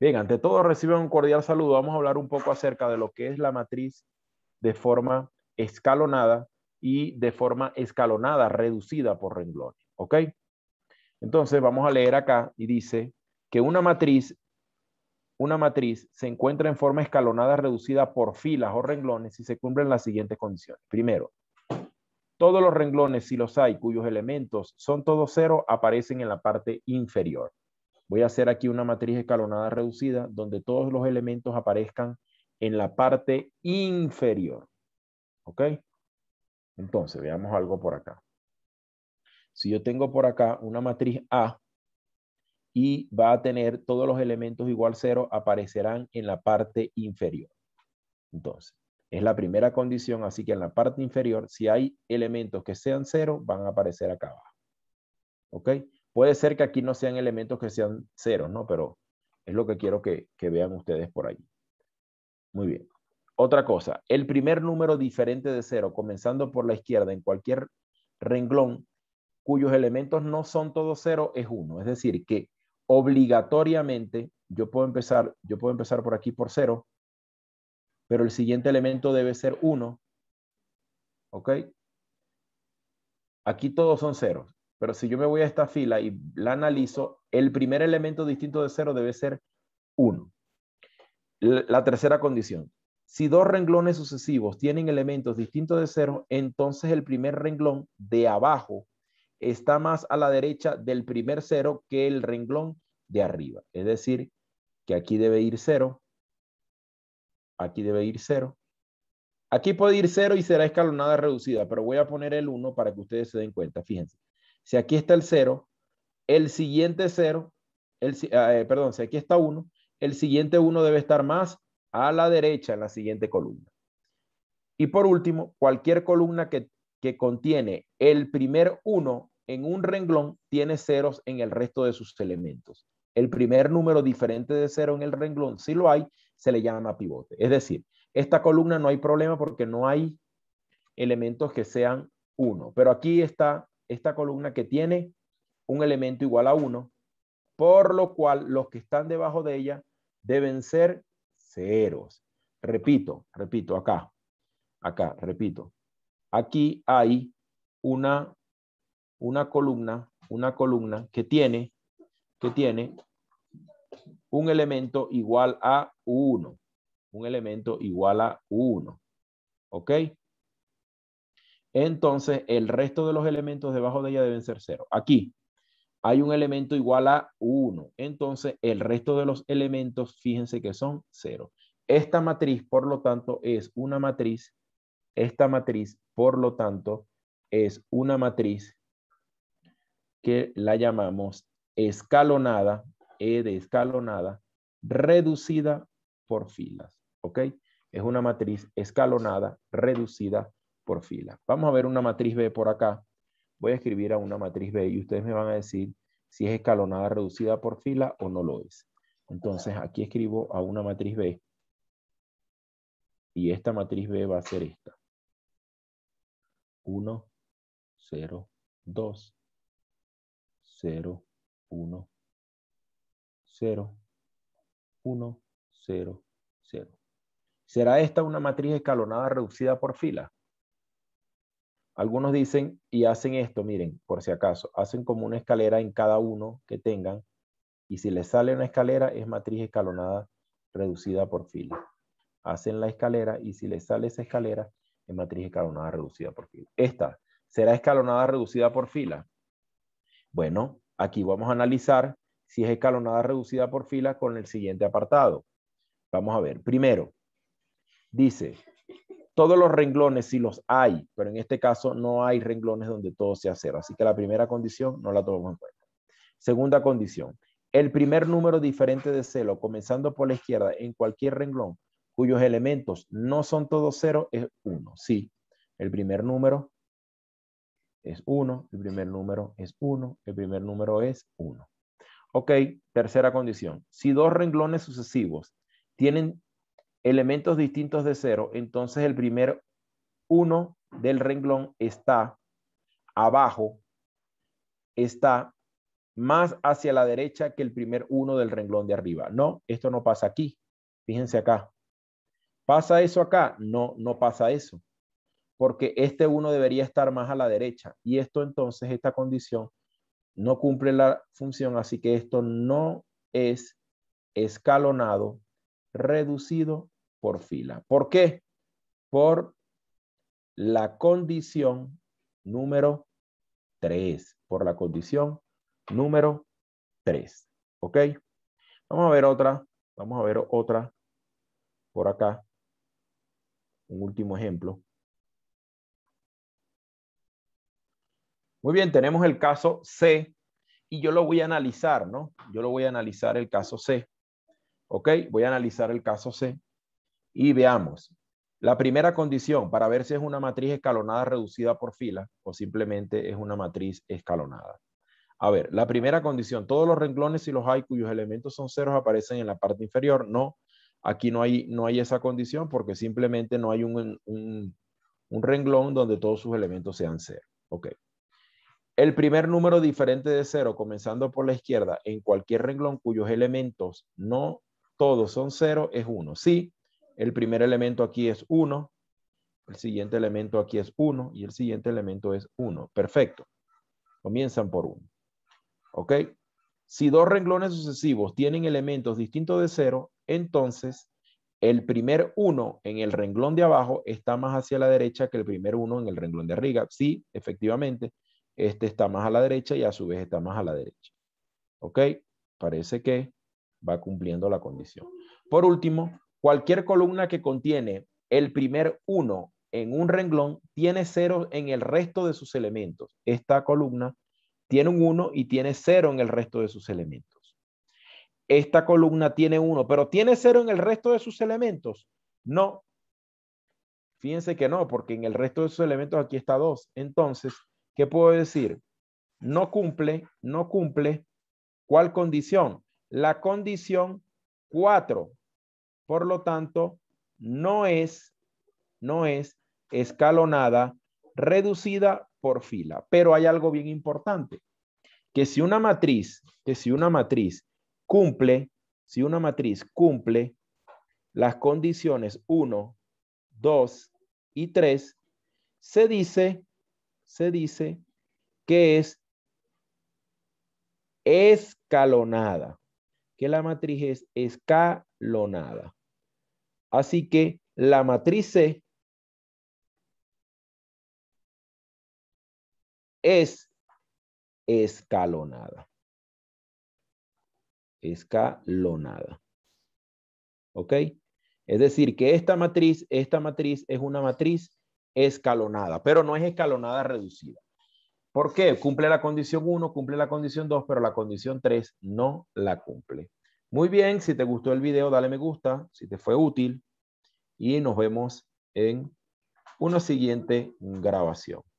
Bien, ante todo reciben un cordial saludo. Vamos a hablar un poco acerca de lo que es la matriz de forma escalonada y de forma escalonada, reducida por renglones. ¿Ok? Entonces vamos a leer acá y dice que una matriz, una matriz se encuentra en forma escalonada reducida por filas o renglones si se cumplen las siguientes condiciones. Primero, todos los renglones, si los hay, cuyos elementos son todos cero, aparecen en la parte inferior. Voy a hacer aquí una matriz escalonada reducida donde todos los elementos aparezcan en la parte inferior. ¿Ok? Entonces, veamos algo por acá. Si yo tengo por acá una matriz A y va a tener todos los elementos igual cero, aparecerán en la parte inferior. Entonces, es la primera condición, así que en la parte inferior, si hay elementos que sean cero, van a aparecer acá abajo. ¿Ok? Puede ser que aquí no sean elementos que sean ceros, ¿no? Pero es lo que quiero que, vean ustedes por allí. Muy bien. Otra cosa, el primer número diferente de cero, comenzando por la izquierda en cualquier renglón, cuyos elementos no son todos cero, es uno. Es decir, que obligatoriamente yo puedo empezar, yo puedo empezar por aquí por cero, pero el siguiente elemento debe ser uno. ¿Ok? Aquí todos son ceros. Pero si yo me voy a esta fila y la analizo, el primer elemento distinto de cero debe ser 1. La tercera condición. Si dos renglones sucesivos tienen elementos distintos de cero, entonces el primer renglón de abajo está más a la derecha del primer cero que el renglón de arriba. Es decir, que aquí debe ir cero. aquí debe ir cero. aquí puede ir 0 y será escalonada reducida, pero voy a poner el 1 para que ustedes se den cuenta. Fíjense. Si aquí está el 0, el siguiente 0, el, ah, eh, perdón, si aquí está 1, el siguiente 1 debe estar más a la derecha en la siguiente columna. Y por último, cualquier columna que, contiene el primer 1 en un renglón tiene ceros en el resto de sus elementos. El primer número diferente de cero en el renglón, si lo hay, se le llama pivote. Es decir, esta columna no hay problema porque no hay elementos que sean 1, pero aquí está esta columna que tiene un elemento igual a 1, por lo cual los que están debajo de ella deben ser ceros. Repito, repito, acá, acá, repito. Aquí hay una, una columna, una columna que tiene, que tiene un elemento igual a 1. Un elemento igual a 1. ¿Ok? Entonces, el resto de los elementos debajo de ella deben ser cero. Aquí hay un elemento igual a 1. Entonces, el resto de los elementos, fíjense que son cero. Esta matriz, por lo tanto, es una matriz. Esta matriz, por lo tanto, es una matriz que la llamamos escalonada, E de escalonada, reducida por filas. ¿Ok? Es una matriz escalonada, reducida por fila. Vamos a ver una matriz B por acá. Voy a escribir a una matriz B y ustedes me van a decir si es escalonada reducida por fila o no lo es. Entonces aquí escribo a una matriz B. Y esta matriz B va a ser esta. 1, 0, 2, 0, 1, 0, 1, 0, 0. ¿Será esta una matriz escalonada reducida por fila? Algunos dicen y hacen esto, miren, por si acaso, hacen como una escalera en cada uno que tengan y si les sale una escalera es matriz escalonada reducida por fila. Hacen la escalera y si les sale esa escalera es matriz escalonada reducida por fila. Esta será escalonada reducida por fila. Bueno, aquí vamos a analizar si es escalonada reducida por fila con el siguiente apartado. Vamos a ver. Primero, dice, todos los renglones sí los hay, pero en este caso no hay renglones donde todo sea cero. Así que la primera condición no la tomamos en cuenta. Segunda condición, el primer número diferente de cero, comenzando por la izquierda, en cualquier renglón, cuyos elementos no son todos cero, es uno. Sí, el primer número es uno. el primer número es uno. el primer número es uno. Ok, tercera condición. Si dos renglones sucesivos tienen elementos distintos de cero, entonces el primer 1 del renglón está abajo, está más hacia la derecha que el primer uno del renglón de arriba. No, esto no pasa aquí. Fíjense acá. ¿Pasa eso acá? No, no pasa eso. Porque este 1 debería estar más a la derecha. Y esto entonces, esta condición no cumple la función, así que esto no es escalonado reducido por fila. ¿Por qué? Por la condición número 3. Por la condición número 3. ¿Ok? Vamos a ver otra. Vamos a ver otra por acá. Un último ejemplo. Muy bien, tenemos el caso C y yo lo voy a analizar, ¿no? Yo lo voy a analizar el caso C. Ok, voy a analizar el caso C y veamos. La primera condición para ver si es una matriz escalonada reducida por fila o simplemente es una matriz escalonada. A ver, la primera condición, todos los renglones y los hay cuyos elementos son ceros aparecen en la parte inferior. No, aquí no hay, no hay esa condición porque simplemente no hay un, renglón donde todos sus elementos sean cero. Ok. El primer número diferente de cero, comenzando por la izquierda, en cualquier renglón cuyos elementos no todos son cero es uno. Sí, el primer elemento aquí es uno, el siguiente elemento aquí es uno y el siguiente elemento es uno. Perfecto. Comienzan por uno. ¿Ok? Si dos renglones sucesivos tienen elementos distintos de cero, entonces el primer uno en el renglón de abajo está más hacia la derecha que el primer uno en el renglón de arriba. Sí, efectivamente, este está más a la derecha y a su vez está más a la derecha. ¿Ok? Parece que va cumpliendo la condición. Por último, cualquier columna que contiene el primer 1 en un renglón tiene cero en el resto de sus elementos. Esta columna tiene un 1 y tiene cero en el resto de sus elementos. Esta columna tiene 1, pero tiene cero en el resto de sus elementos. No. Fíjense que no, porque en el resto de sus elementos aquí está 2. Entonces, ¿qué puedo decir? No cumple, no cumple. ¿Cuál condición? la condición 4. Por lo tanto, no es, escalonada, reducida por fila. Pero hay algo bien importante, que si una matriz, que si una matriz cumple, si una matriz cumple las condiciones 1, 2 y 3, se dice, se dice que es escalonada que la matriz es escalonada. Así que la matriz C es escalonada. Escalonada. ¿Ok? Es decir, que esta matriz, esta matriz es una matriz escalonada, pero no es escalonada reducida. ¿Por qué? Cumple la condición 1, cumple la condición 2, pero la condición 3 no la cumple. Muy bien, si te gustó el video, dale me gusta, si te fue útil, y nos vemos en una siguiente grabación.